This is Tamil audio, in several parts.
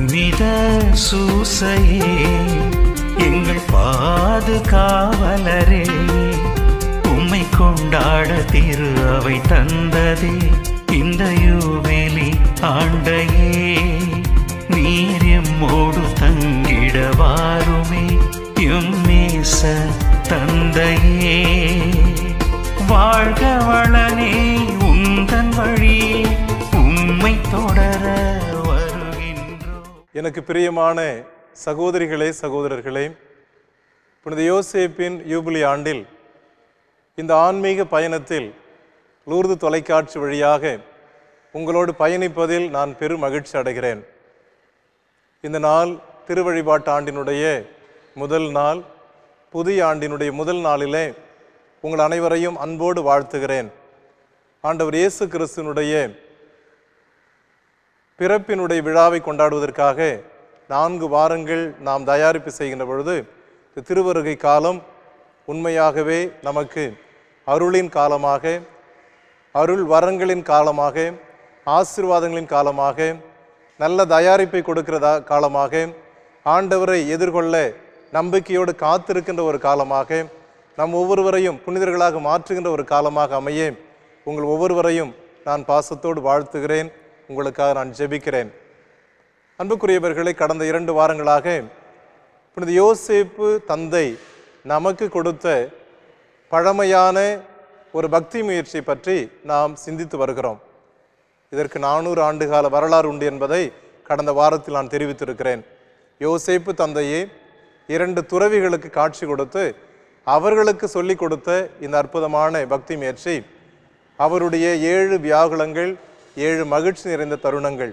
புனித சூசையே எங்கள் பாது காவலரே உம்மை கொண்டாட திரு அவை தந்ததே இந்த யூவேலி ஆண்டையே நீர் எம்மோடு தங்கிட வாருமே எம்மேச தந்தையே வாழ்க வளனே உந்தன் வழி உம்மை தொட எனக்கு பிரியமான சகோதரிகளே சகோதரர்களே புனித யோசேப்பின் யூபிலி ஆண்டில் இந்த ஆன்மீக பயணத்தில் லூர்து தொலைக்காட்சி வழியாக உங்களோடு பயணிப்பதில் நான் பெரும் மகிழ்ச்சி அடைகிறேன் இந்த நாள் திருவழிபாட்டு ஆண்டினுடைய முதல் நாள் புதிய ஆண்டினுடைய முதல் நாளிலே உங்கள் அனைவரையும் அன்போடு வாழ்த்துகிறேன் ஆண்டவர் இயேசு கிறிஸ்துனுடைய பிறப்பினுடைய விழாவை கொண்டாடுவதற்காக நான்கு வாரங்கள் நாம் தயாரிப்பு செய்கின்ற பொழுது திருவருகை காலம் உண்மையாகவே நமக்கு அருளின் காலமாக அருள் வரங்களின் காலமாக ஆசிர்வாதங்களின் காலமாக நல்ல தயாரிப்பை கொடுக்கிறதா காலமாக ஆண்டவரை எதிர்கொள்ள நம்பிக்கையோடு காத்திருக்கின்ற ஒரு காலமாக நம் ஒவ்வொருவரையும் புனிதர்களாக மாற்றுகின்ற ஒரு காலமாக அமைய உங்கள் ஒவ்வொருவரையும் நான் பாசத்தோடு வாழ்த்துகிறேன் உங்களுக்காக நான் ஜெபிக்கிறேன் அன்புக்குரியவர்களை கடந்த இரண்டு வாரங்களாக புனித யோசிப்பு தந்தை நமக்கு கொடுத்த பழமையான ஒரு பக்தி முயற்சி பற்றி நாம் சிந்தித்து வருகிறோம் இதற்கு நானூறு ஆண்டுகால வரலாறு உண்டு என்பதை கடந்த வாரத்தில் நான் தெரிவித்திருக்கிறேன் யோசேப்பு தந்தையே இரண்டு துறவிகளுக்கு காட்சி கொடுத்து அவர்களுக்கு சொல்லிக் கொடுத்த இந்த அற்புதமான பக்தி முயற்சி அவருடைய ஏழு வியாகுலங்கள் ஏழு மகிழ்ச்சி நிறைந்த தருணங்கள்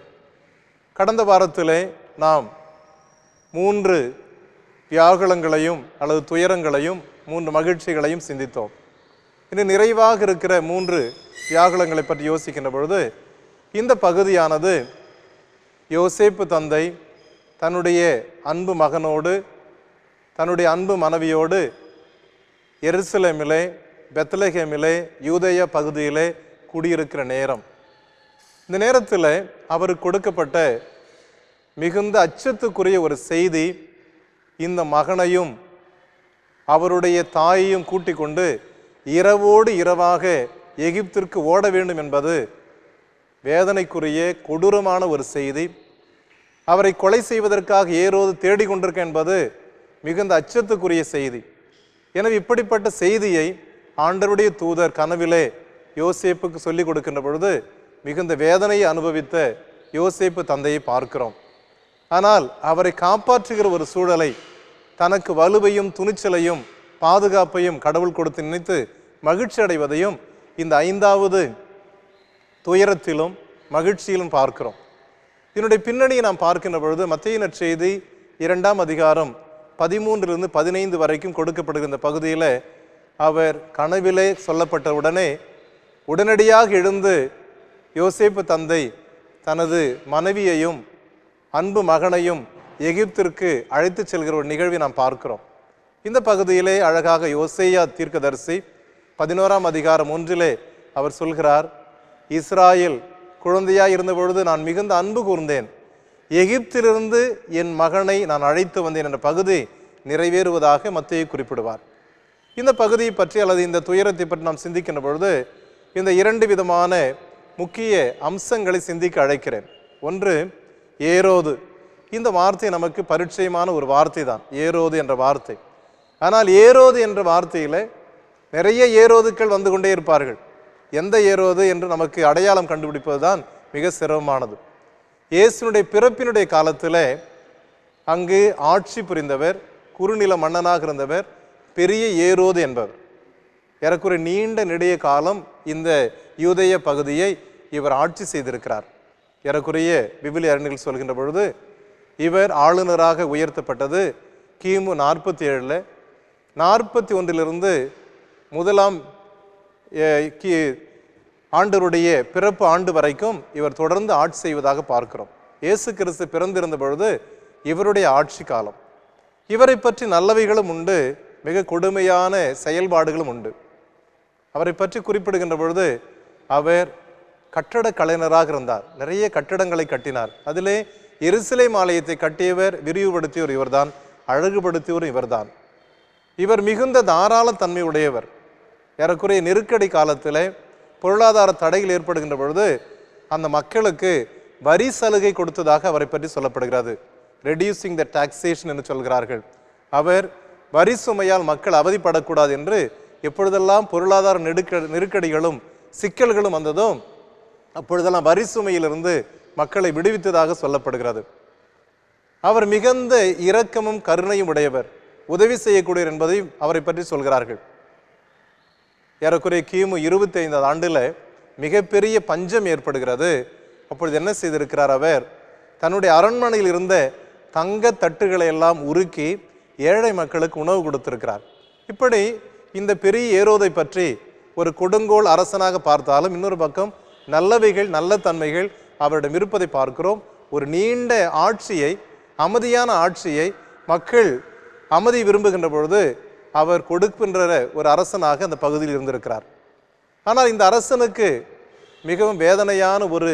கடந்த வாரத்தில் நாம் மூன்று வியாகுலங்களையும் அல்லது துயரங்களையும் மூன்று மகிழ்ச்சிகளையும் சிந்தித்தோம் இன்னும் நிறைவாக இருக்கிற மூன்று வியாகுலங்களை பற்றி யோசிக்கின்ற பொழுது இந்த பகுதியானது யோசேப்பு தந்தை தன்னுடைய அன்பு மகனோடு தன்னுடைய அன்பு மனைவியோடு எருசலேமிலே பெத்லஹேமிலே யூதய பகுதியிலே குடியிருக்கிற நேரம் இந்த நேரத்தில் அவருக்கு கொடுக்கப்பட்ட மிகுந்த அச்சத்துக்குரிய ஒரு செய்தி இந்த மகனையும் அவருடைய தாயையும் கூட்டி கொண்டு இரவோடு இரவாக எகிப்திற்கு ஓட வேண்டும் என்பது வேதனைக்குரிய கொடூரமான ஒரு செய்தி அவரை கொலை செய்வதற்காக ஏறோது தேடிக்கொண்டிருக்க என்பது மிகுந்த அச்சத்துக்குரிய செய்தி எனவே இப்படிப்பட்ட செய்தியை ஆண்டருடைய தூதர் கனவிலே யோசேப்புக்கு சொல்லிக் கொடுக்கின்ற பொழுது மிகுந்த வேதனையை அனுபவித்த யோசிப்பு தந்தையை பார்க்கிறோம் ஆனால் அவரை காப்பாற்றுகிற ஒரு சூழலை தனக்கு வலுவையும் துணிச்சலையும் பாதுகாப்பையும் கடவுள் கொடுத்து நினைத்து மகிழ்ச்சி அடைவதையும் இந்த ஐந்தாவது துயரத்திலும் மகிழ்ச்சியிலும் பார்க்கிறோம் இதனுடைய பின்னணியை நாம் பார்க்கின்ற பொழுது மத்திய நற்செய்தி இரண்டாம் அதிகாரம் பதிமூன்றிலிருந்து பதினைந்து வரைக்கும் கொடுக்கப்படுகின்ற பகுதியில் அவர் கனவிலே சொல்லப்பட்ட உடனே உடனடியாக எழுந்து யோசேப்பு தந்தை தனது மனைவியையும் அன்பு மகனையும் எகிப்திற்கு அழைத்து செல்கிற ஒரு நிகழ்வை நாம் பார்க்கிறோம் இந்த பகுதியிலே அழகாக யோசேயா தீர்க்கதரிசி பதினோராம் அதிகாரம் ஒன்றிலே அவர் சொல்கிறார் இஸ்ராயல் குழந்தையாக இருந்த பொழுது நான் மிகுந்த அன்பு கூர்ந்தேன் எகிப்திலிருந்து என் மகனை நான் அழைத்து வந்தேன் என்ற பகுதி நிறைவேறுவதாக மத்தியை குறிப்பிடுவார் இந்த பகுதியை பற்றி அல்லது இந்த துயரத்தை பற்றி நாம் சிந்திக்கின்ற பொழுது இந்த இரண்டு விதமான முக்கிய அம்சங்களை சிந்திக்க அழைக்கிறேன் ஒன்று ஏரோது இந்த வார்த்தை நமக்கு பரிச்சயமான ஒரு வார்த்தை தான் ஏரோது என்ற வார்த்தை ஆனால் ஏரோது என்ற வார்த்தையில் நிறைய ஏரோதுக்கள் வந்து கொண்டே இருப்பார்கள் எந்த ஏரோது என்று நமக்கு அடையாளம் கண்டுபிடிப்பது தான் மிக சிரமமானது இயேசுனுடைய பிறப்பினுடைய காலத்தில் அங்கு ஆட்சி புரிந்தவர் குறுநில மன்னனாக இருந்தவர் பெரிய ஏரோது என்பவர் ஒரு நீண்ட நெடிய காலம் இந்த யூதய பகுதியை இவர் ஆட்சி செய்திருக்கிறார் எனக்குரிய விவிலி அறிஞர்கள் சொல்கின்ற பொழுது இவர் ஆளுநராக உயர்த்தப்பட்டது கிமு நாற்பத்தி ஏழில் நாற்பத்தி ஒன்றிலிருந்து முதலாம் கி ஆண்டருடைய பிறப்பு ஆண்டு வரைக்கும் இவர் தொடர்ந்து ஆட்சி செய்வதாக பார்க்கிறோம் இயேசு கிறிஸ்து பிறந்திருந்த பொழுது இவருடைய ஆட்சி காலம் இவரை பற்றி நல்லவைகளும் உண்டு மிக கொடுமையான செயல்பாடுகளும் உண்டு அவரை பற்றி குறிப்பிடுகின்ற பொழுது அவர் கட்டட கலைஞராக இருந்தார் நிறைய கட்டடங்களை கட்டினார் அதிலே எருசிலை மாலயத்தை கட்டியவர் விரிவுபடுத்தியவர் இவர்தான் அழகுபடுத்தியவர் இவர்தான் இவர் மிகுந்த தாராள தன்மை உடையவர் ஏறக்குறைய நெருக்கடி காலத்தில் பொருளாதார தடைகள் ஏற்படுகின்ற பொழுது அந்த மக்களுக்கு வரி சலுகை கொடுத்ததாக அவரை பற்றி சொல்லப்படுகிறது ரெடியூசிங் த டாக்ஸேஷன் என்று சொல்கிறார்கள் அவர் வரி சுமையால் மக்கள் அவதிப்படக்கூடாது என்று எப்பொழுதெல்லாம் பொருளாதார நெருக்க நெருக்கடிகளும் சிக்கல்களும் வந்ததும் அப்பொழுதெல்லாம் வரி சுமையிலிருந்து மக்களை விடுவித்ததாக சொல்லப்படுகிறது அவர் மிகுந்த இரக்கமும் கருணையும் உடையவர் உதவி செய்யக்கூடியவர் என்பதையும் அவரை பற்றி சொல்கிறார்கள் ஏறக்குறைய கிமு இருபத்தி ஐந்தாவது ஆண்டில் மிகப்பெரிய பஞ்சம் ஏற்படுகிறது அப்பொழுது என்ன செய்திருக்கிறார் அவர் தன்னுடைய அரண்மனையில் இருந்த தங்க தட்டுகளை எல்லாம் உருக்கி ஏழை மக்களுக்கு உணவு கொடுத்திருக்கிறார் இப்படி இந்த பெரிய ஏரோதை பற்றி ஒரு கொடுங்கோல் அரசனாக பார்த்தாலும் இன்னொரு பக்கம் நல்லவைகள் நல்ல தன்மைகள் அவரிடம் இருப்பதை பார்க்கிறோம் ஒரு நீண்ட ஆட்சியை அமைதியான ஆட்சியை மக்கள் அமைதி விரும்புகின்ற பொழுது அவர் கொடுக்கின்ற ஒரு அரசனாக அந்த பகுதியில் இருந்திருக்கிறார் ஆனால் இந்த அரசனுக்கு மிகவும் வேதனையான ஒரு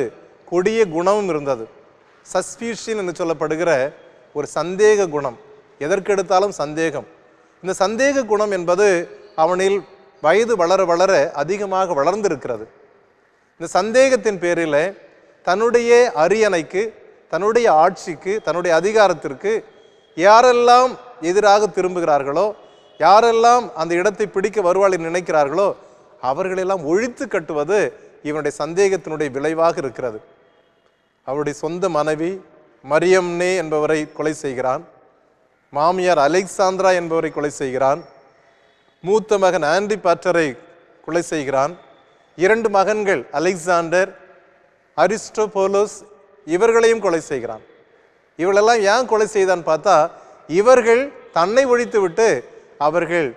கொடிய குணமும் இருந்தது சஸ்பீஷியன் என்று சொல்லப்படுகிற ஒரு சந்தேக குணம் எதற்கெடுத்தாலும் சந்தேகம் இந்த சந்தேக குணம் என்பது அவனில் வயது வளர வளர அதிகமாக வளர்ந்திருக்கிறது இந்த சந்தேகத்தின் பேரில் தன்னுடைய அரியணைக்கு தன்னுடைய ஆட்சிக்கு தன்னுடைய அதிகாரத்திற்கு யாரெல்லாம் எதிராக திரும்புகிறார்களோ யாரெல்லாம் அந்த இடத்தை பிடிக்க வருவாள் நினைக்கிறார்களோ அவர்களெல்லாம் ஒழித்து கட்டுவது இவனுடைய சந்தேகத்தினுடைய விளைவாக இருக்கிறது அவருடைய சொந்த மனைவி மரியம்னே என்பவரை கொலை செய்கிறான் மாமியார் அலெக்சாந்திரா என்பவரை கொலை செய்கிறான் மூத்த மகன் ஆண்டி பாட்டரை கொலை செய்கிறான் இரண்டு மகன்கள் அலெக்சாண்டர் அரிஸ்டோபோலோஸ் இவர்களையும் கொலை செய்கிறான் இவளெல்லாம் ஏன் கொலை செய்தான்னு பார்த்தா இவர்கள் தன்னை ஒழித்துவிட்டு அவர்கள்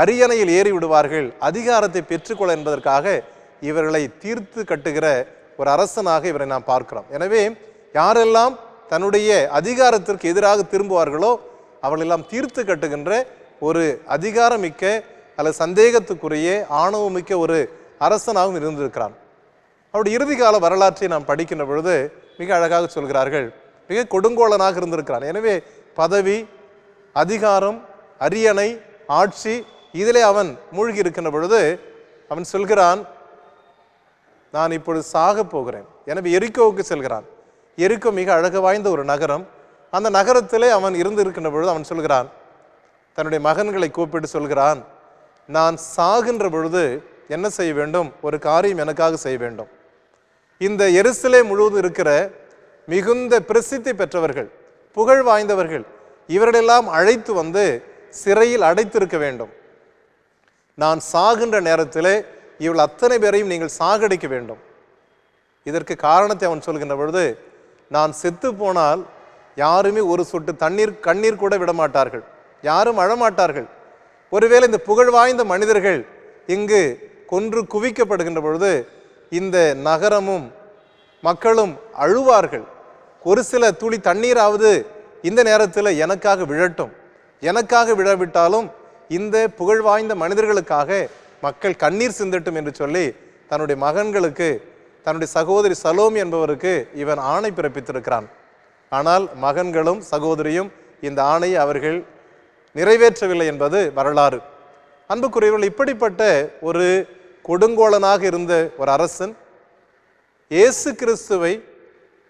அரியணையில் ஏறி விடுவார்கள் அதிகாரத்தை பெற்றுக்கொள்ள என்பதற்காக இவர்களை தீர்த்து கட்டுகிற ஒரு அரசனாக இவரை நாம் பார்க்கிறோம் எனவே யாரெல்லாம் தன்னுடைய அதிகாரத்திற்கு எதிராக திரும்புவார்களோ அவளெல்லாம் தீர்த்து கட்டுகின்ற ஒரு அதிகாரமிக்க அல்லது சந்தேகத்துக்குரிய ஆணவமிக்க ஒரு அரசனாகவும் இருந்திருக்கிறான் அவருடைய இறுதிகால வரலாற்றை நாம் படிக்கின்ற பொழுது மிக அழகாக சொல்கிறார்கள் மிக கொடுங்கோலனாக இருந்திருக்கிறான் எனவே பதவி அதிகாரம் அரியணை ஆட்சி இதிலே அவன் மூழ்கி இருக்கின்ற பொழுது அவன் சொல்கிறான் நான் இப்பொழுது சாக போகிறேன் எனவே எரிக்கோவுக்கு செல்கிறான் எரிக்கோ மிக அழகு வாய்ந்த ஒரு நகரம் அந்த நகரத்திலே அவன் இருந்து இருக்கின்ற பொழுது அவன் சொல்கிறான் தன்னுடைய மகன்களை கூப்பிட்டு சொல்கிறான் நான் சாகின்ற பொழுது என்ன செய்ய வேண்டும் ஒரு காரியம் எனக்காக செய்ய வேண்டும் இந்த எருசலே முழுவதும் இருக்கிற மிகுந்த பிரசித்தி பெற்றவர்கள் புகழ் வாய்ந்தவர்கள் இவர்களெல்லாம் அழைத்து வந்து சிறையில் அடைத்திருக்க வேண்டும் நான் சாகின்ற நேரத்தில் இவள் அத்தனை பேரையும் நீங்கள் சாகடிக்க வேண்டும் இதற்கு காரணத்தை அவன் சொல்கின்ற பொழுது நான் செத்து போனால் யாருமே ஒரு சொட்டு தண்ணீர் கண்ணீர் கூட விடமாட்டார்கள் யாரும் அழமாட்டார்கள் ஒருவேளை இந்த புகழ் வாய்ந்த மனிதர்கள் இங்கு கொன்று குவிக்கப்படுகின்ற பொழுது இந்த நகரமும் மக்களும் அழுவார்கள் ஒரு சில துளி தண்ணீராவது இந்த நேரத்தில் எனக்காக விழட்டும் எனக்காக விழவிட்டாலும் இந்த புகழ் வாய்ந்த மனிதர்களுக்காக மக்கள் கண்ணீர் சிந்தட்டும் என்று சொல்லி தன்னுடைய மகன்களுக்கு தன்னுடைய சகோதரி சலோம் என்பவருக்கு இவன் ஆணை பிறப்பித்திருக்கிறான் ஆனால் மகன்களும் சகோதரியும் இந்த ஆணையை அவர்கள் நிறைவேற்றவில்லை என்பது வரலாறு அன்புக்குரியவர்கள் இப்படிப்பட்ட ஒரு கொடுங்கோலனாக இருந்த ஒரு அரசன் இயேசு கிறிஸ்துவை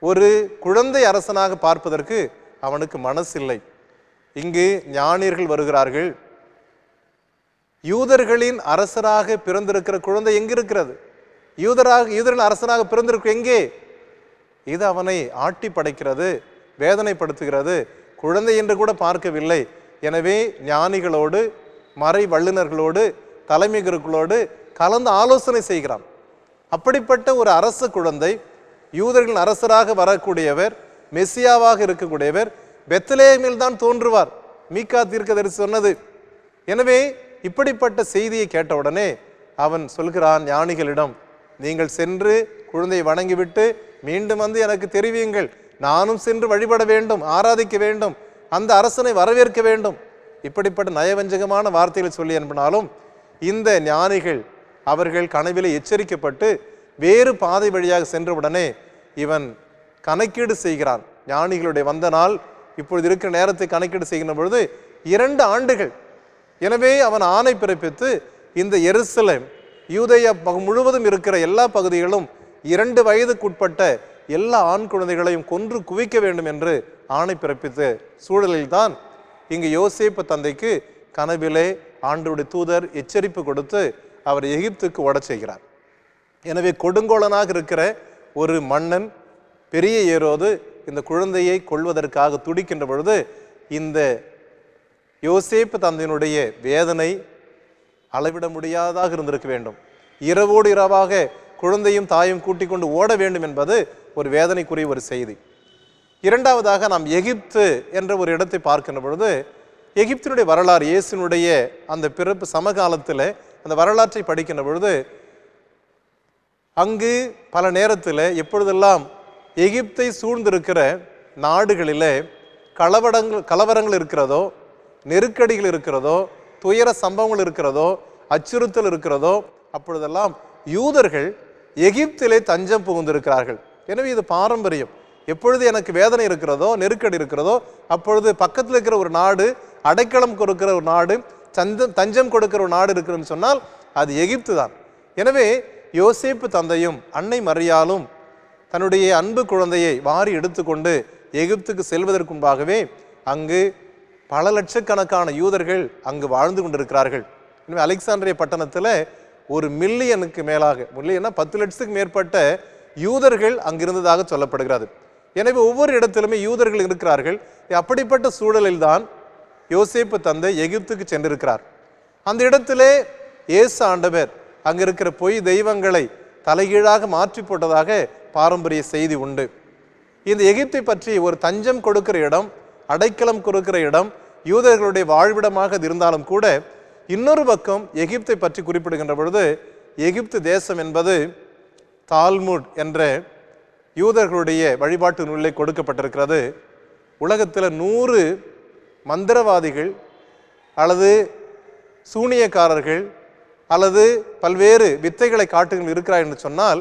ஒரு குழந்தை அரசனாக பார்ப்பதற்கு அவனுக்கு மனசில்லை இங்கு ஞானியர்கள் வருகிறார்கள் யூதர்களின் அரசராக பிறந்திருக்கிற குழந்தை எங்கே இருக்கிறது யூதராக யூதரின் அரசனாக பிறந்திருக்கு எங்கே இது அவனை ஆட்டி படைக்கிறது வேதனைப்படுத்துகிறது குழந்தை என்று கூட பார்க்கவில்லை எனவே ஞானிகளோடு மறை வல்லுநர்களோடு தலைமைகளோடு கலந்து ஆலோசனை செய்கிறான் அப்படிப்பட்ட ஒரு அரச குழந்தை யூதர்களின் அரசராக வரக்கூடியவர் மெஸ்ஸியாவாக இருக்கக்கூடியவர் பெத்தலேமில் தான் தோன்றுவார் மீகா தீர்க்கதரிசி சொன்னது எனவே இப்படிப்பட்ட செய்தியை கேட்டவுடனே அவன் சொல்கிறான் ஞானிகளிடம் நீங்கள் சென்று குழந்தையை வணங்கிவிட்டு மீண்டும் வந்து எனக்கு தெரிவியுங்கள் நானும் சென்று வழிபட வேண்டும் ஆராதிக்க வேண்டும் அந்த அரசனை வரவேற்க வேண்டும் இப்படிப்பட்ட நயவஞ்சகமான வார்த்தைகளை சொல்லி அனுப்பினாலும் இந்த ஞானிகள் அவர்கள் கனவிலே எச்சரிக்கப்பட்டு வேறு பாதை வழியாக சென்றவுடனே இவன் கணக்கீடு செய்கிறான் ஞானிகளுடைய வந்த நாள் இப்பொழுது இருக்கிற நேரத்தை கணக்கீடு செய்கின்ற பொழுது இரண்டு ஆண்டுகள் எனவே அவன் ஆணை பிறப்பித்து இந்த எருசலேம் யூதய முழுவதும் இருக்கிற எல்லா பகுதிகளும் இரண்டு வயதுக்குட்பட்ட எல்லா ஆண் குழந்தைகளையும் கொன்று குவிக்க வேண்டும் என்று ஆணை பிறப்பித்த சூழலில்தான் இங்கு யோசிப்பு தந்தைக்கு கனவிலே ஆண்டுடைய தூதர் எச்சரிப்பு கொடுத்து அவர் எகிப்துக்கு ஓட செய்கிறார் எனவே கொடுங்கோலனாக இருக்கிற ஒரு மன்னன் பெரிய ஏரோது இந்த குழந்தையை கொள்வதற்காக துடிக்கின்ற பொழுது இந்த யோசேப்பு தந்தையினுடைய வேதனை அளவிட முடியாதாக இருந்திருக்க வேண்டும் இரவோடு இரவாக குழந்தையும் தாயும் கூட்டிக் கொண்டு ஓட வேண்டும் என்பது ஒரு வேதனைக்குரிய ஒரு செய்தி இரண்டாவதாக நாம் எகிப்து என்ற ஒரு இடத்தை பார்க்கின்ற பொழுது எகிப்தினுடைய வரலாறு இயேசுனுடைய அந்த பிறப்பு சமகாலத்தில் அந்த வரலாற்றை படிக்கின்ற பொழுது அங்கு பல நேரத்தில் எப்பொழுதெல்லாம் எகிப்தை சூழ்ந்திருக்கிற நாடுகளிலே கலவடங்கள் கலவரங்கள் இருக்கிறதோ நெருக்கடிகள் இருக்கிறதோ துயர சம்பவங்கள் இருக்கிறதோ அச்சுறுத்தல் இருக்கிறதோ அப்பொழுதெல்லாம் யூதர்கள் எகிப்திலே தஞ்சம் புகுந்திருக்கிறார்கள் எனவே இது பாரம்பரியம் எப்பொழுது எனக்கு வேதனை இருக்கிறதோ நெருக்கடி இருக்கிறதோ அப்பொழுது பக்கத்தில் இருக்கிற ஒரு நாடு அடைக்கலம் கொடுக்கிற ஒரு நாடு தஞ்சம் தஞ்சம் கொடுக்கிற ஒரு நாடு இருக்குதுன்னு சொன்னால் அது எகிப்து தான் எனவே யோசிப்பு தந்தையும் அன்னை மறியாலும் தன்னுடைய அன்பு குழந்தையை வாரி எடுத்துக்கொண்டு எகிப்துக்கு முன்பாகவே அங்கு பல லட்சக்கணக்கான யூதர்கள் அங்கு வாழ்ந்து கொண்டிருக்கிறார்கள் எனவே அலெக்சாண்டிரிய பட்டணத்தில் ஒரு மில்லியனுக்கு மேலாக மில்லியன்னா பத்து லட்சத்துக்கு மேற்பட்ட யூதர்கள் அங்கிருந்ததாக சொல்லப்படுகிறது எனவே ஒவ்வொரு இடத்திலுமே யூதர்கள் இருக்கிறார்கள் அப்படிப்பட்ட சூழலில்தான் யோசேப்பு தந்தை எகிப்துக்கு சென்றிருக்கிறார் அந்த இடத்திலே ஏசு ஆண்டவர் அங்கே இருக்கிற பொய் தெய்வங்களை தலைகீழாக மாற்றி போட்டதாக பாரம்பரிய செய்தி உண்டு இந்த எகிப்தை பற்றி ஒரு தஞ்சம் கொடுக்கிற இடம் அடைக்கலம் கொடுக்கிற இடம் யூதர்களுடைய வாழ்விடமாக இருந்தாலும் கூட இன்னொரு பக்கம் எகிப்தை பற்றி குறிப்பிடுகின்ற பொழுது எகிப்து தேசம் என்பது தால்முட் என்ற யூதர்களுடைய வழிபாட்டு நூலில் கொடுக்கப்பட்டிருக்கிறது உலகத்தில் நூறு மந்திரவாதிகள் அல்லது சூனியக்காரர்கள் அல்லது பல்வேறு வித்தைகளை காட்டுகள் இருக்கிறார் என்று சொன்னால்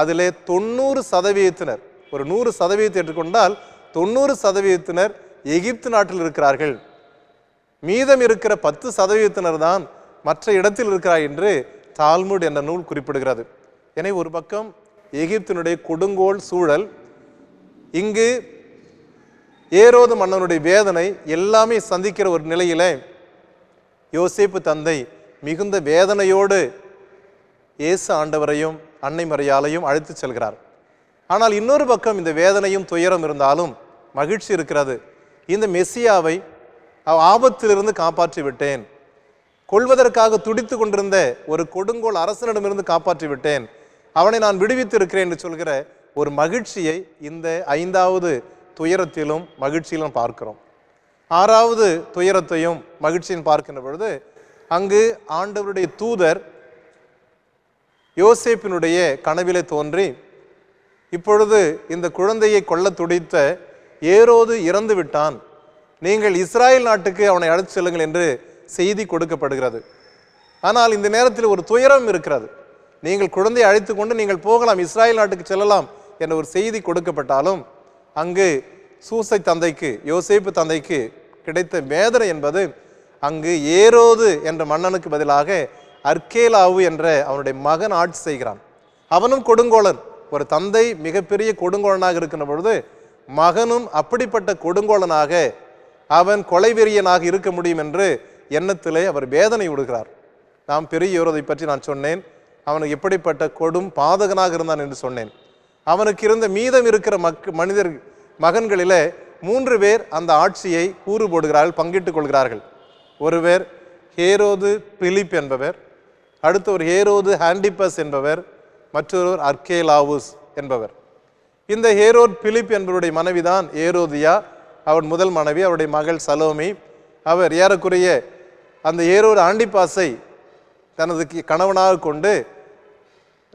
அதில் தொண்ணூறு சதவீதத்தினர் ஒரு நூறு சதவீதத்தை எடுத்துக்கொண்டால் தொண்ணூறு சதவீதத்தினர் எகிப்து நாட்டில் இருக்கிறார்கள் மீதம் இருக்கிற பத்து சதவீதத்தினர் தான் மற்ற இடத்தில் இருக்கிறார் என்று தால்முட் என்ற நூல் குறிப்பிடுகிறது எனவே ஒரு பக்கம் எகிப்தினுடைய கொடுங்கோல் சூழல் இங்கு ஏரோது மன்னனுடைய வேதனை எல்லாமே சந்திக்கிற ஒரு நிலையில் யோசிப்பு தந்தை மிகுந்த வேதனையோடு இயேசு ஆண்டவரையும் அன்னை மறையாலையும் அழைத்து செல்கிறார் ஆனால் இன்னொரு பக்கம் இந்த வேதனையும் துயரம் இருந்தாலும் மகிழ்ச்சி இருக்கிறது இந்த மெஸ்ஸியாவை ஆபத்திலிருந்து காப்பாற்றி விட்டேன் கொள்வதற்காக துடித்து கொண்டிருந்த ஒரு கொடுங்கோல் அரசனிடமிருந்து காப்பாற்றி விட்டேன் அவனை நான் விடுவித்து இருக்கிறேன் என்று சொல்கிற ஒரு மகிழ்ச்சியை இந்த ஐந்தாவது துயரத்திலும் மகிழ்ச்சியிலும் பார்க்கிறோம் ஆறாவது துயரத்தையும் மகிழ்ச்சியும் பார்க்கின்ற பொழுது அங்கு ஆண்டவருடைய தூதர் யோசேப்பினுடைய கனவிலே தோன்றி இப்பொழுது இந்த குழந்தையை கொல்ல துடித்த ஏரோது இறந்து விட்டான் நீங்கள் இஸ்ராயல் நாட்டுக்கு அவனை அழைத்து செல்லுங்கள் என்று செய்தி கொடுக்கப்படுகிறது ஆனால் இந்த நேரத்தில் ஒரு துயரம் இருக்கிறது நீங்கள் குழந்தையை அழைத்து கொண்டு நீங்கள் போகலாம் இஸ்ராயல் நாட்டுக்கு செல்லலாம் என்ற ஒரு செய்தி கொடுக்கப்பட்டாலும் அங்கு சூசை தந்தைக்கு யோசேப்பு தந்தைக்கு கிடைத்த வேதனை என்பது அங்கு ஏரோது என்ற மன்னனுக்கு பதிலாக அர்கேலாவு என்ற அவனுடைய மகன் ஆட்சி செய்கிறான் அவனும் கொடுங்கோலன் ஒரு தந்தை மிகப்பெரிய கொடுங்கோலனாக இருக்கின்ற பொழுது மகனும் அப்படிப்பட்ட கொடுங்கோலனாக அவன் கொலைவெறியனாக இருக்க முடியும் என்று எண்ணத்திலே அவர் வேதனை விடுகிறார் நாம் பெரிய பற்றி நான் சொன்னேன் அவனுக்கு எப்படிப்பட்ட கொடும் பாதகனாக இருந்தான் என்று சொன்னேன் அவனுக்கு இருந்த மீதம் இருக்கிற மக் மனிதர் மகன்களிலே மூன்று பேர் அந்த ஆட்சியை கூறு போடுகிறார்கள் பங்கிட்டுக் கொள்கிறார்கள் ஒருவர் ஹேரோது பிலிப் என்பவர் அடுத்த ஒரு ஹேரோது ஹாண்டிபஸ் என்பவர் மற்றொருவர் அர்கேலாவுஸ் என்பவர் இந்த ஹேரோத் பிலிப் என்பவருடைய மனைவிதான் ஏரோதியா அவன் முதல் மனைவி அவருடைய மகள் சலோமி அவர் ஏறக்குறைய அந்த ஏரோர் ஆண்டிபாஸை தனது கணவனாக கொண்டு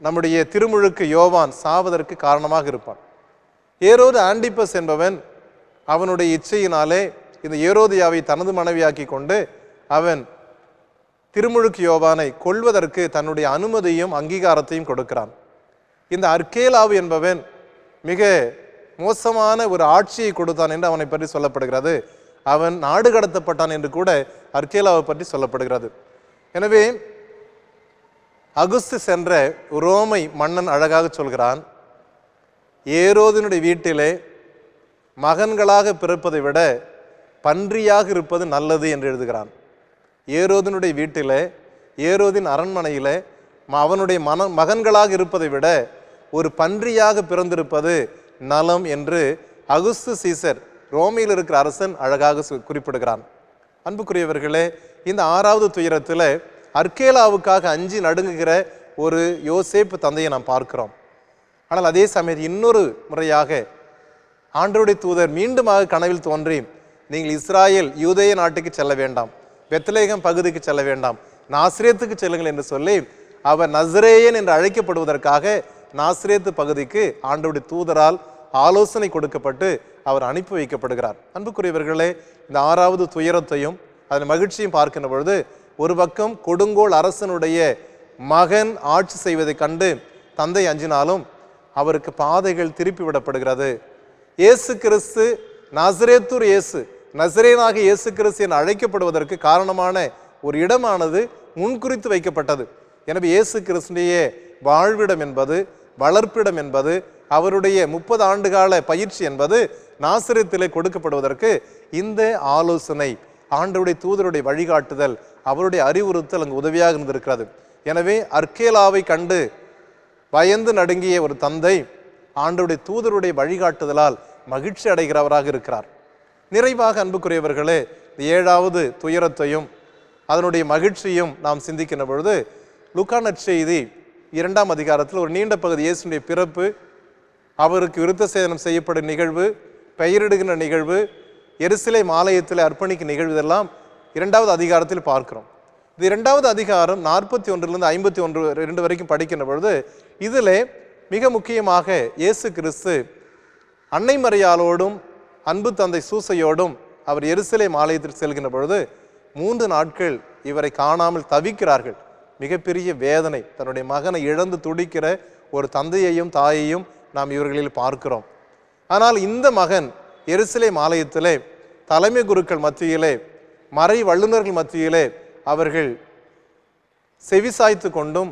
நம்முடைய திருமுழுக்கு யோவான் சாவதற்கு காரணமாக இருப்பான் ஏரோது ஆண்டிப்பஸ் என்பவன் அவனுடைய இச்சையினாலே இந்த ஏரோதியாவை தனது மனைவியாக்கி கொண்டு அவன் திருமுழுக்கு யோவானை கொள்வதற்கு தன்னுடைய அனுமதியும் அங்கீகாரத்தையும் கொடுக்கிறான் இந்த அர்கேலாவு என்பவன் மிக மோசமான ஒரு ஆட்சியை கொடுத்தான் என்று அவனை பற்றி சொல்லப்படுகிறது அவன் நாடு கடத்தப்பட்டான் என்று கூட அர்கேலாவை பற்றி சொல்லப்படுகிறது எனவே அகுஸ்து சென்ற ரோமை மன்னன் அழகாக சொல்கிறான் ஏரோதினுடைய வீட்டிலே மகன்களாக பிறப்பதை விட பன்றியாக இருப்பது நல்லது என்று எழுதுகிறான் ஏரோதினுடைய வீட்டிலே ஏரோதின் அரண்மனையிலே அவனுடைய மன மகன்களாக இருப்பதை விட ஒரு பன்றியாக பிறந்திருப்பது நலம் என்று அகுஸ்து சீசர் ரோமையில் இருக்கிற அரசன் அழகாக குறிப்பிடுகிறான் அன்புக்குரியவர்களே இந்த ஆறாவது துயரத்தில் அர்கேலாவுக்காக அஞ்சு நடுங்குகிற ஒரு யோசேப்பு தந்தையை நாம் பார்க்கிறோம் ஆனால் அதே சமயம் இன்னொரு முறையாக ஆண்டருடைய தூதர் மீண்டுமாக கனவில் தோன்றி நீங்கள் இஸ்ராயல் யூதேய நாட்டுக்கு செல்ல வேண்டாம் வெத்தலேகம் பகுதிக்கு செல்ல வேண்டாம் நாசிரியத்துக்கு செல்லுங்கள் என்று சொல்லி அவர் நசரேயன் என்று அழைக்கப்படுவதற்காக நாசிரியத்து பகுதிக்கு ஆண்டருடைய தூதரால் ஆலோசனை கொடுக்கப்பட்டு அவர் அனுப்பி வைக்கப்படுகிறார் அன்புக்குரியவர்களே இந்த ஆறாவது துயரத்தையும் அதன் மகிழ்ச்சியும் பார்க்கின்ற பொழுது ஒரு பக்கம் கொடுங்கோல் அரசனுடைய மகன் ஆட்சி செய்வதைக் கண்டு தந்தை அஞ்சினாலும் அவருக்கு பாதைகள் திருப்பி விடப்படுகிறது இயேசு கிறிஸ்து நசரேத்தூர் இயேசு நசரேனாக இயேசு கிறிஸ்து என அழைக்கப்படுவதற்கு காரணமான ஒரு இடமானது முன்குறித்து வைக்கப்பட்டது எனவே இயேசு கிறிஸ்துடைய வாழ்விடம் என்பது வளர்ப்பிடம் என்பது அவருடைய முப்பது ஆண்டு கால பயிற்சி என்பது நாசிரியத்திலே கொடுக்கப்படுவதற்கு இந்த ஆலோசனை ஆண்டருடைய தூதருடைய வழிகாட்டுதல் அவருடைய அறிவுறுத்தல் அங்கு உதவியாக இருந்திருக்கிறது எனவே அர்கேலாவை கண்டு பயந்து நடுங்கிய ஒரு தந்தை ஆண்டருடைய தூதருடைய வழிகாட்டுதலால் மகிழ்ச்சி அடைகிறவராக இருக்கிறார் நிறைவாக அன்புக்குரியவர்களே ஏழாவது துயரத்தையும் அதனுடைய மகிழ்ச்சியும் நாம் சிந்திக்கின்ற பொழுது லுக்கா செய்தி இரண்டாம் அதிகாரத்தில் ஒரு நீண்ட பகுதி இயேசுடைய பிறப்பு அவருக்கு விருத்த சேதனம் செய்யப்படும் நிகழ்வு பெயரிடுகின்ற நிகழ்வு எருசிலை மாலயத்தில் அர்ப்பணிக்க நிகழ்வதெல்லாம் இரண்டாவது அதிகாரத்தில் பார்க்கிறோம் இது இரண்டாவது அதிகாரம் நாற்பத்தி ஒன்றுலேருந்து ஐம்பத்தி ஒன்று ரெண்டு வரைக்கும் படிக்கின்ற பொழுது இதில் மிக முக்கியமாக இயேசு கிறிஸ்து அன்னை மறையாளோடும் அன்பு தந்தை சூசையோடும் அவர் எருசிலை மாலயத்தில் செல்கின்ற பொழுது மூன்று நாட்கள் இவரை காணாமல் தவிக்கிறார்கள் மிகப்பெரிய வேதனை தன்னுடைய மகனை இழந்து துடிக்கிற ஒரு தந்தையையும் தாயையும் நாம் இவர்களில் பார்க்கிறோம் ஆனால் இந்த மகன் எருசலேம் ஆலயத்திலே தலைமை குருக்கள் மத்தியிலே மறை வல்லுநர்கள் மத்தியிலே அவர்கள் செவிசாய்த்து கொண்டும்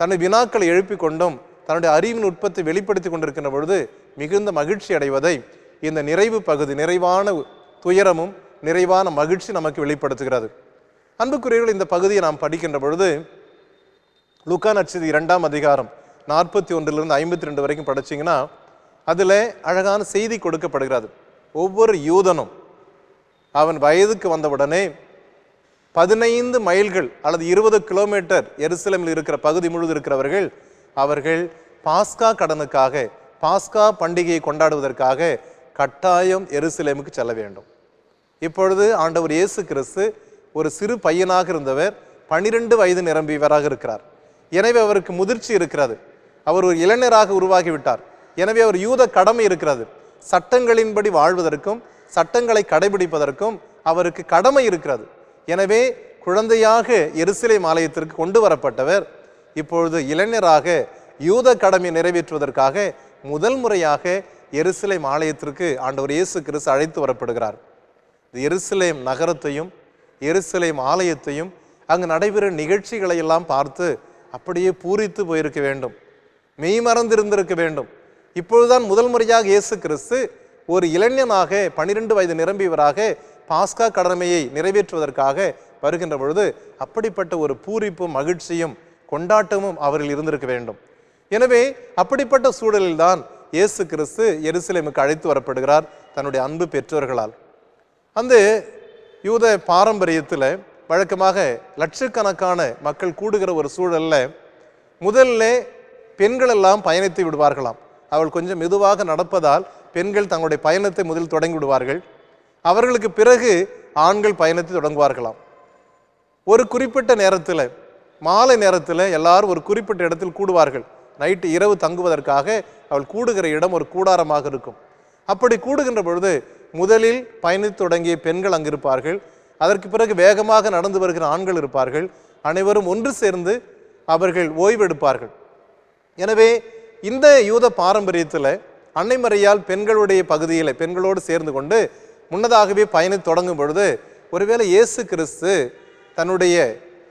தன்னை வினாக்களை எழுப்பி கொண்டும் தன்னுடைய அறிவின் உற்பத்தி வெளிப்படுத்தி கொண்டிருக்கின்ற பொழுது மிகுந்த மகிழ்ச்சி அடைவதை இந்த நிறைவு பகுதி நிறைவான துயரமும் நிறைவான மகிழ்ச்சி நமக்கு வெளிப்படுத்துகிறது அன்புக்குரியவர்கள் இந்த பகுதியை நாம் படிக்கின்ற பொழுது லுக்கா நட்சதி இரண்டாம் அதிகாரம் நாற்பத்தி ஒன்றிலிருந்து ஐம்பத்தி ரெண்டு வரைக்கும் படிச்சிங்கன்னா அதில் அழகான செய்தி கொடுக்கப்படுகிறது ஒவ்வொரு யூதனும் அவன் வயதுக்கு வந்தவுடனே பதினைந்து மைல்கள் அல்லது இருபது கிலோமீட்டர் எருசலேமில் இருக்கிற பகுதி முழுது இருக்கிறவர்கள் அவர்கள் பாஸ்கா கடனுக்காக பாஸ்கா பண்டிகையை கொண்டாடுவதற்காக கட்டாயம் எருசலேமுக்கு செல்ல வேண்டும் இப்பொழுது ஆண்டவர் இயேசு கிறிஸ்து ஒரு சிறு பையனாக இருந்தவர் பனிரெண்டு வயது நிரம்பியவராக இருக்கிறார் எனவே அவருக்கு முதிர்ச்சி இருக்கிறது அவர் ஒரு இளைஞராக உருவாகிவிட்டார் எனவே அவர் யூத கடமை இருக்கிறது சட்டங்களின்படி வாழ்வதற்கும் சட்டங்களை கடைபிடிப்பதற்கும் அவருக்கு கடமை இருக்கிறது எனவே குழந்தையாக எருசிலை மாலயத்திற்கு கொண்டு வரப்பட்டவர் இப்பொழுது இளைஞராக யூத கடமை நிறைவேற்றுவதற்காக முதல் முறையாக எருசிலை மாலயத்திற்கு ஆண்டவர் இயேசு கிறிஸ்து அழைத்து வரப்படுகிறார் எருசிலை நகரத்தையும் எருசிலை ஆலயத்தையும் அங்கு நடைபெறும் நிகழ்ச்சிகளை எல்லாம் பார்த்து அப்படியே பூரித்து போயிருக்க வேண்டும் மெய் மறந்திருந்திருக்க வேண்டும் இப்பொழுதுதான் முதல் முறையாக இயேசு கிறிஸ்து ஒரு இளைஞனாக பனிரெண்டு வயது நிரம்பியவராக பாஸ்கா கடமையை நிறைவேற்றுவதற்காக வருகின்ற பொழுது அப்படிப்பட்ட ஒரு பூரிப்பும் மகிழ்ச்சியும் கொண்டாட்டமும் அவரில் இருந்திருக்க வேண்டும் எனவே அப்படிப்பட்ட சூழலில்தான் இயேசு கிறிஸ்து எருசலேமுக்கு அழைத்து வரப்படுகிறார் தன்னுடைய அன்பு பெற்றோர்களால் அந்த யூத பாரம்பரியத்தில் வழக்கமாக லட்சக்கணக்கான மக்கள் கூடுகிற ஒரு சூழலில் முதல்ல பெண்களெல்லாம் பயணித்து விடுவார்களாம் அவள் கொஞ்சம் மெதுவாக நடப்பதால் பெண்கள் தங்களுடைய பயணத்தை முதலில் தொடங்கி விடுவார்கள் அவர்களுக்கு பிறகு ஆண்கள் பயணத்தை தொடங்குவார்களாம் ஒரு குறிப்பிட்ட நேரத்தில் மாலை நேரத்தில் எல்லாரும் ஒரு குறிப்பிட்ட இடத்தில் கூடுவார்கள் நைட்டு இரவு தங்குவதற்காக அவள் கூடுகிற இடம் ஒரு கூடாரமாக இருக்கும் அப்படி கூடுகின்ற பொழுது முதலில் பயணித்து தொடங்கிய பெண்கள் அங்கிருப்பார்கள் அதற்கு பிறகு வேகமாக நடந்து வருகிற ஆண்கள் இருப்பார்கள் அனைவரும் ஒன்று சேர்ந்து அவர்கள் ஓய்வெடுப்பார்கள் எனவே இந்த யூத பாரம்பரியத்தில் அன்னைமறையால் பெண்களுடைய பகுதியில் பெண்களோடு சேர்ந்து கொண்டு முன்னதாகவே பயணம் தொடங்கும் பொழுது ஒருவேளை இயேசு கிறிஸ்து தன்னுடைய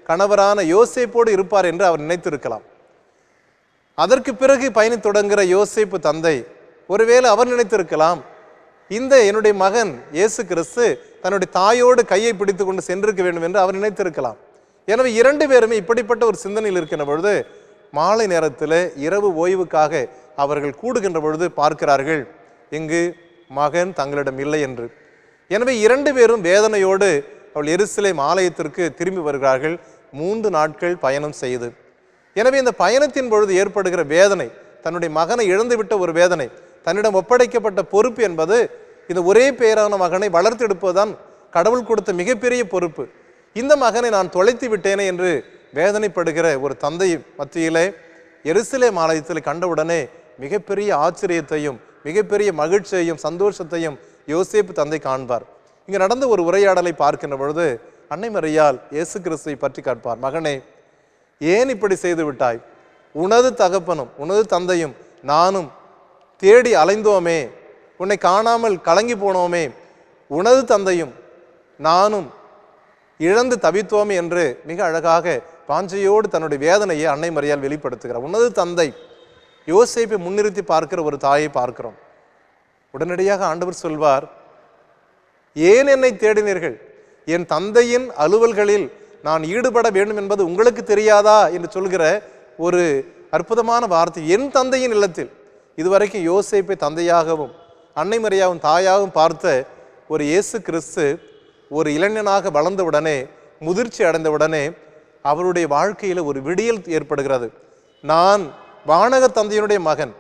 கணவரான யோசேப்போடு இருப்பார் என்று அவர் நினைத்திருக்கலாம் அதற்கு பிறகு பயணம் தொடங்குகிற யோசிப்பு தந்தை ஒருவேளை அவர் நினைத்திருக்கலாம் இந்த என்னுடைய மகன் இயேசு கிறிஸ்து தன்னுடைய தாயோடு கையை பிடித்து கொண்டு சென்றிருக்க வேண்டும் என்று அவர் நினைத்திருக்கலாம் எனவே இரண்டு பேருமே இப்படிப்பட்ட ஒரு சிந்தனையில் இருக்கின்ற பொழுது மாலை நேரத்தில் இரவு ஓய்வுக்காக அவர்கள் கூடுகின்ற பொழுது பார்க்கிறார்கள் இங்கு மகன் தங்களிடம் இல்லை என்று எனவே இரண்டு பேரும் வேதனையோடு அவள் எரிசிலை மாலயத்திற்கு திரும்பி வருகிறார்கள் மூன்று நாட்கள் பயணம் செய்து எனவே இந்த பயணத்தின் பொழுது ஏற்படுகிற வேதனை தன்னுடைய மகனை இழந்துவிட்ட ஒரு வேதனை தன்னிடம் ஒப்படைக்கப்பட்ட பொறுப்பு என்பது இந்த ஒரே பெயரான மகனை வளர்த்தெடுப்பதுதான் கடவுள் கொடுத்த மிகப்பெரிய பொறுப்பு இந்த மகனை நான் தொலைத்து விட்டேனே என்று வேதனைப்படுகிற ஒரு தந்தை மத்தியிலே எருசிலே மாலயத்தில் கண்டவுடனே மிகப்பெரிய ஆச்சரியத்தையும் மிகப்பெரிய மகிழ்ச்சியையும் சந்தோஷத்தையும் யோசேப்பு தந்தை காண்பார் இங்கே நடந்த ஒரு உரையாடலை பார்க்கின்ற பொழுது அன்னை மறியால் இயேசு கிறிஸ்துவை பற்றி கேட்பார் மகனே ஏன் இப்படி செய்து விட்டாய் உனது தகப்பனும் உனது தந்தையும் நானும் தேடி அலைந்தோமே உன்னை காணாமல் கலங்கி போனோமே உனது தந்தையும் நானும் இழந்து தவித்தோம் என்று மிக அழகாக பாஞ்சையோடு தன்னுடைய வேதனையை அன்னை மறியால் வெளிப்படுத்துகிறார் உனது தந்தை யோசிப்பை முன்னிறுத்தி பார்க்கிற ஒரு தாயை பார்க்கிறோம் உடனடியாக ஆண்டவர் சொல்வார் ஏன் என்னை தேடினீர்கள் என் தந்தையின் அலுவல்களில் நான் ஈடுபட வேண்டும் என்பது உங்களுக்கு தெரியாதா என்று சொல்கிற ஒரு அற்புதமான வார்த்தை என் தந்தையின் இல்லத்தில் இதுவரைக்கும் யோசிப்பை தந்தையாகவும் அன்னை தாயாகவும் பார்த்த ஒரு இயேசு கிறிஸ்து ஒரு இளைஞனாக வளர்ந்தவுடனே முதிர்ச்சி அடைந்தவுடனே அவருடைய வாழ்க்கையில் ஒரு விடியல் ஏற்படுகிறது நான் வானக தந்தையினுடைய மகன்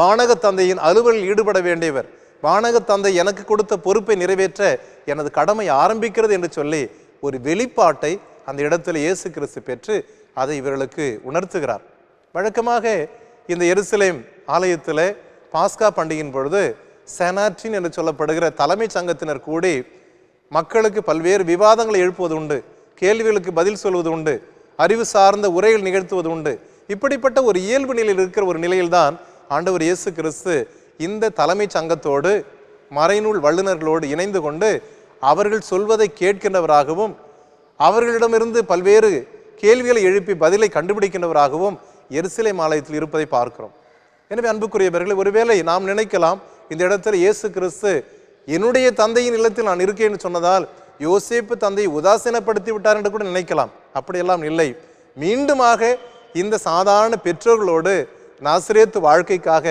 வானக தந்தையின் அலுவலில் ஈடுபட வேண்டியவர் வானக தந்தை எனக்கு கொடுத்த பொறுப்பை நிறைவேற்ற எனது கடமை ஆரம்பிக்கிறது என்று சொல்லி ஒரு வெளிப்பாட்டை அந்த இடத்துல இயேசு கிறிஸ்து பெற்று அதை இவர்களுக்கு உணர்த்துகிறார் வழக்கமாக இந்த எருசலேம் ஆலயத்தில் பாஸ்கா பண்டிகையின் பொழுது செனாற்றின் என்று சொல்லப்படுகிற தலைமைச் சங்கத்தினர் கூடி மக்களுக்கு பல்வேறு விவாதங்களை எழுப்புவது உண்டு கேள்விகளுக்கு பதில் சொல்வது உண்டு அறிவு சார்ந்த உரைகள் நிகழ்த்துவது உண்டு இப்படிப்பட்ட ஒரு இயல்பு நிலையில் இருக்கிற ஒரு நிலையில்தான் ஆண்டவர் இயேசு கிறிஸ்து இந்த தலைமைச் சங்கத்தோடு மறைநூல் வல்லுநர்களோடு இணைந்து கொண்டு அவர்கள் சொல்வதை கேட்கின்றவராகவும் அவர்களிடமிருந்து பல்வேறு கேள்விகளை எழுப்பி பதிலை கண்டுபிடிக்கின்றவராகவும் எரிசிலை மாலயத்தில் இருப்பதை பார்க்கிறோம் எனவே அன்புக்குரியவர்கள் ஒருவேளை நாம் நினைக்கலாம் இந்த இடத்தில் இயேசு கிறிஸ்து என்னுடைய தந்தையின் இல்லத்தில் நான் இருக்கேன்னு சொன்னதால் யோசேப்பு தந்தையை உதாசீனப்படுத்தி விட்டார் என்று கூட நினைக்கலாம் அப்படியெல்லாம் இல்லை மீண்டுமாக இந்த சாதாரண பெற்றோர்களோடு நாசிரியத்து வாழ்க்கைக்காக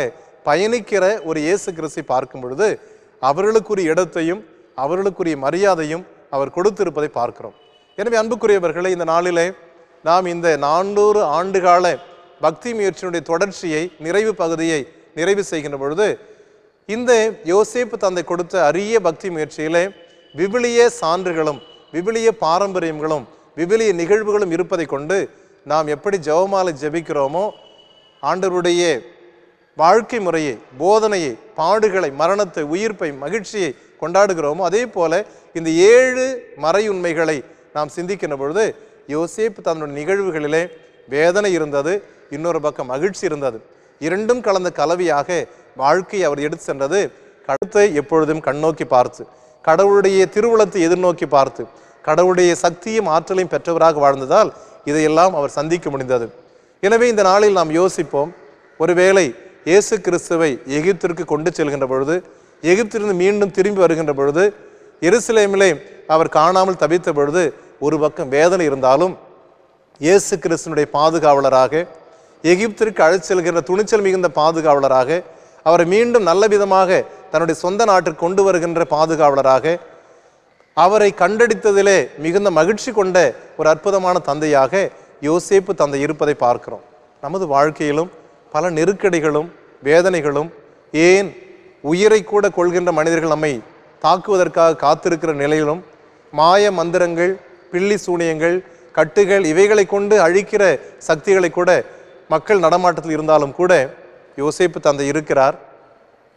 பயணிக்கிற ஒரு இயேசு கிறிஸ்தை பார்க்கும் பொழுது அவர்களுக்குரிய இடத்தையும் அவர்களுக்குரிய மரியாதையும் அவர் கொடுத்திருப்பதை பார்க்கிறோம் எனவே அன்புக்குரியவர்களை இந்த நாளிலே நாம் இந்த நானூறு ஆண்டுகால பக்தி முயற்சியினுடைய தொடர்ச்சியை நிறைவு பகுதியை நிறைவு செய்கின்ற பொழுது இந்த யோசிப்பு தந்தை கொடுத்த அரிய பக்தி முயற்சியிலே விபிலிய சான்றுகளும் விபிலிய பாரம்பரியங்களும் விபிலிய நிகழ்வுகளும் இருப்பதை கொண்டு நாம் எப்படி ஜவமாலை ஜபிக்கிறோமோ ஆண்டவருடைய வாழ்க்கை முறையை போதனையை பாடுகளை மரணத்தை உயிர்ப்பை மகிழ்ச்சியை கொண்டாடுகிறோமோ அதே போல இந்த ஏழு மறையுண்மைகளை நாம் சிந்திக்கின்ற பொழுது யோசேப்பு தன்னுடைய நிகழ்வுகளிலே வேதனை இருந்தது இன்னொரு பக்கம் மகிழ்ச்சி இருந்தது இரண்டும் கலந்த கலவையாக வாழ்க்கையை அவர் எடுத்து சென்றது கடத்தை எப்பொழுதும் கண்ணோக்கி பார்த்து கடவுளுடைய திருவுளத்தை எதிர்நோக்கி பார்த்து கடவுளுடைய சக்தியும் ஆற்றலையும் பெற்றவராக வாழ்ந்ததால் இதையெல்லாம் அவர் சந்திக்க முடிந்தது எனவே இந்த நாளில் நாம் யோசிப்போம் ஒருவேளை இயேசு கிறிஸ்துவை எகிப்திற்கு கொண்டு செல்கின்ற பொழுது எகிப்திலிருந்து மீண்டும் திரும்பி வருகின்ற பொழுது எருசலேமிலே அவர் காணாமல் தவித்த பொழுது ஒரு பக்கம் வேதனை இருந்தாலும் இயேசு கிறிஸ்தனுடைய பாதுகாவலராக எகிப்திற்கு அழைச்செல்கின்ற துணிச்சல் மிகுந்த பாதுகாவலராக அவரை மீண்டும் நல்ல விதமாக தன்னுடைய சொந்த நாட்டிற்கு கொண்டு வருகின்ற பாதுகாவலராக அவரை கண்டடித்ததிலே மிகுந்த மகிழ்ச்சி கொண்ட ஒரு அற்புதமான தந்தையாக யோசேப்பு தந்தை இருப்பதை பார்க்கிறோம் நமது வாழ்க்கையிலும் பல நெருக்கடிகளும் வேதனைகளும் ஏன் உயிரை கூட கொள்கின்ற மனிதர்கள் நம்மை தாக்குவதற்காக காத்திருக்கிற நிலையிலும் மாய மந்திரங்கள் பில்லி சூனியங்கள் கட்டுகள் இவைகளை கொண்டு அழிக்கிற சக்திகளை கூட மக்கள் நடமாட்டத்தில் இருந்தாலும் கூட யோசிப்பு தந்தை இருக்கிறார்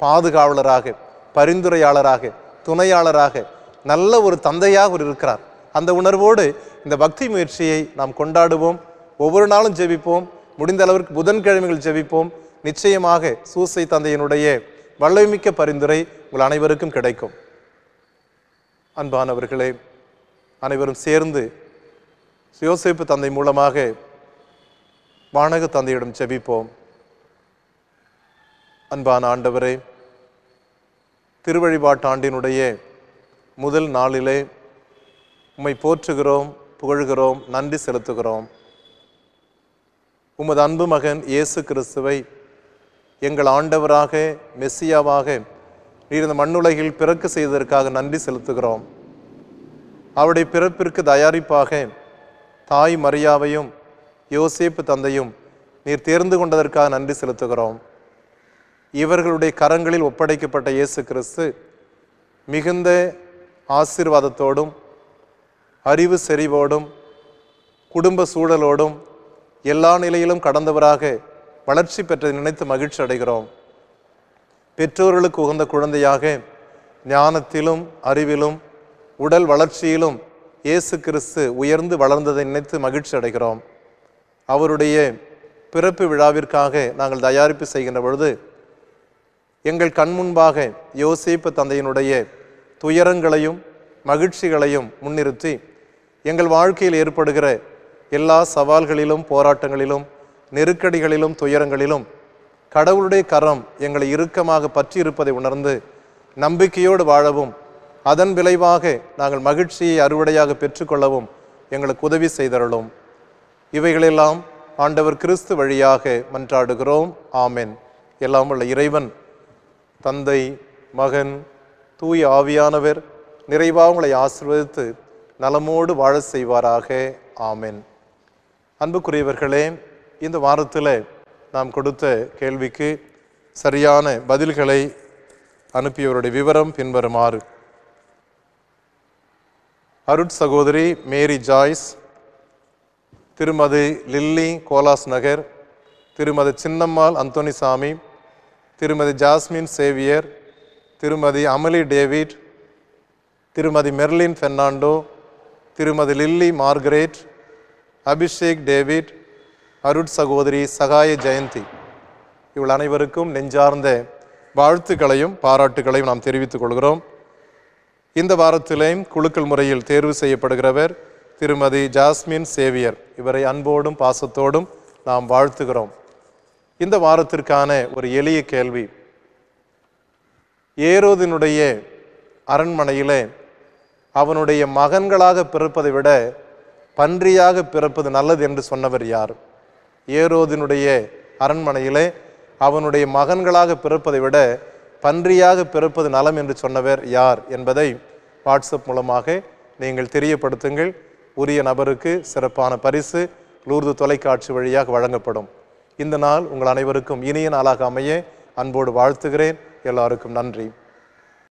பாதுகாவலராக பரிந்துரையாளராக துணையாளராக நல்ல ஒரு தந்தையாக ஒரு இருக்கிறார் அந்த உணர்வோடு இந்த பக்தி முயற்சியை நாம் கொண்டாடுவோம் ஒவ்வொரு நாளும் ஜெபிப்போம் முடிந்த அளவிற்கு புதன்கிழமைகள் ஜெபிப்போம் நிச்சயமாக சூசை தந்தையினுடைய வல்லமிக்க பரிந்துரை உங்கள் அனைவருக்கும் கிடைக்கும் அன்பானவர்களே அனைவரும் சேர்ந்து யோசிப்பு தந்தை மூலமாக வானக தந்தையிடம் ஜெபிப்போம் அன்பான ஆண்டவரே திருவழிபாட்டாண்டினுடைய முதல் நாளிலே உம்மை போற்றுகிறோம் புகழ்கிறோம் நன்றி செலுத்துகிறோம் உமது அன்பு மகன் இயேசு கிறிஸ்துவை எங்கள் ஆண்டவராக மெஸ்ஸியாவாக நீர் இந்த மண்ணுலகில் பிறக்க செய்ததற்காக நன்றி செலுத்துகிறோம் அவருடைய பிறப்பிற்கு தயாரிப்பாக தாய் மரியாவையும் யோசேப்பு தந்தையும் நீர் தேர்ந்து கொண்டதற்காக நன்றி செலுத்துகிறோம் இவர்களுடைய கரங்களில் ஒப்படைக்கப்பட்ட இயேசு கிறிஸ்து மிகுந்த ஆசீர்வாதத்தோடும் அறிவு செறிவோடும் குடும்ப சூழலோடும் எல்லா நிலையிலும் கடந்தவராக வளர்ச்சி பெற்றதை நினைத்து மகிழ்ச்சி அடைகிறோம் பெற்றோர்களுக்கு உகந்த குழந்தையாக ஞானத்திலும் அறிவிலும் உடல் வளர்ச்சியிலும் இயேசு கிறிஸ்து உயர்ந்து வளர்ந்ததை நினைத்து மகிழ்ச்சி அடைகிறோம் அவருடைய பிறப்பு விழாவிற்காக நாங்கள் தயாரிப்பு செய்கின்ற பொழுது எங்கள் கண் முன்பாக யோசிப்பு தந்தையினுடைய துயரங்களையும் மகிழ்ச்சிகளையும் முன்னிறுத்தி எங்கள் வாழ்க்கையில் ஏற்படுகிற எல்லா சவால்களிலும் போராட்டங்களிலும் நெருக்கடிகளிலும் துயரங்களிலும் கடவுளுடைய கரம் எங்களை இறுக்கமாக பற்றி இருப்பதை உணர்ந்து நம்பிக்கையோடு வாழவும் அதன் விளைவாக நாங்கள் மகிழ்ச்சியை அறுவடையாக பெற்றுக்கொள்ளவும் எங்களுக்கு உதவி செய்தருளும் இவைகளெல்லாம் ஆண்டவர் கிறிஸ்து வழியாக மன்றாடுகிறோம் ஆமென் எல்லாம் உள்ள இறைவன் தந்தை மகன் தூய் ஆவியானவர் நிறைவாக உங்களை ஆசிர்வதித்து நலமோடு வாழ செய்வாராக ஆமென் அன்புக்குரியவர்களே இந்த வாரத்தில் நாம் கொடுத்த கேள்விக்கு சரியான பதில்களை அனுப்பியவருடைய விவரம் பின்வருமாறு அருட் சகோதரி மேரி ஜாய்ஸ் திருமதி லில்லி கோலாஸ் நகர் திருமதி சின்னம்மாள் அந்தோனிசாமி திருமதி ஜாஸ்மின் சேவியர் திருமதி அமலி டேவிட் திருமதி மெர்லின் ஃபெர்னாண்டோ திருமதி லில்லி மார்கரேட் அபிஷேக் டேவிட் அருட் சகோதரி சகாய ஜெயந்தி இவள் அனைவருக்கும் நெஞ்சார்ந்த வாழ்த்துக்களையும் பாராட்டுகளையும் நாம் தெரிவித்துக் கொள்கிறோம் இந்த வாரத்திலேயும் குழுக்கள் முறையில் தேர்வு செய்யப்படுகிறவர் திருமதி ஜாஸ்மின் சேவியர் இவரை அன்போடும் பாசத்தோடும் நாம் வாழ்த்துகிறோம் இந்த வாரத்திற்கான ஒரு எளிய கேள்வி ஏரோதினுடைய அரண்மனையிலே அவனுடைய மகன்களாக பிறப்பதை விட பன்றியாக பிறப்பது நல்லது என்று சொன்னவர் யார் ஏரோதினுடைய அரண்மனையிலே அவனுடைய மகன்களாக பிறப்பதை விட பன்றியாக பிறப்பது நலம் என்று சொன்னவர் யார் என்பதை வாட்ஸ்அப் மூலமாக நீங்கள் தெரியப்படுத்துங்கள் உரிய நபருக்கு சிறப்பான பரிசு லூர்து தொலைக்காட்சி வழியாக வழங்கப்படும் இந்த நாள் உங்கள் அனைவருக்கும் இனிய நாளாக அமைய அன்போடு வாழ்த்துகிறேன் எல்லாருக்கும் நன்றி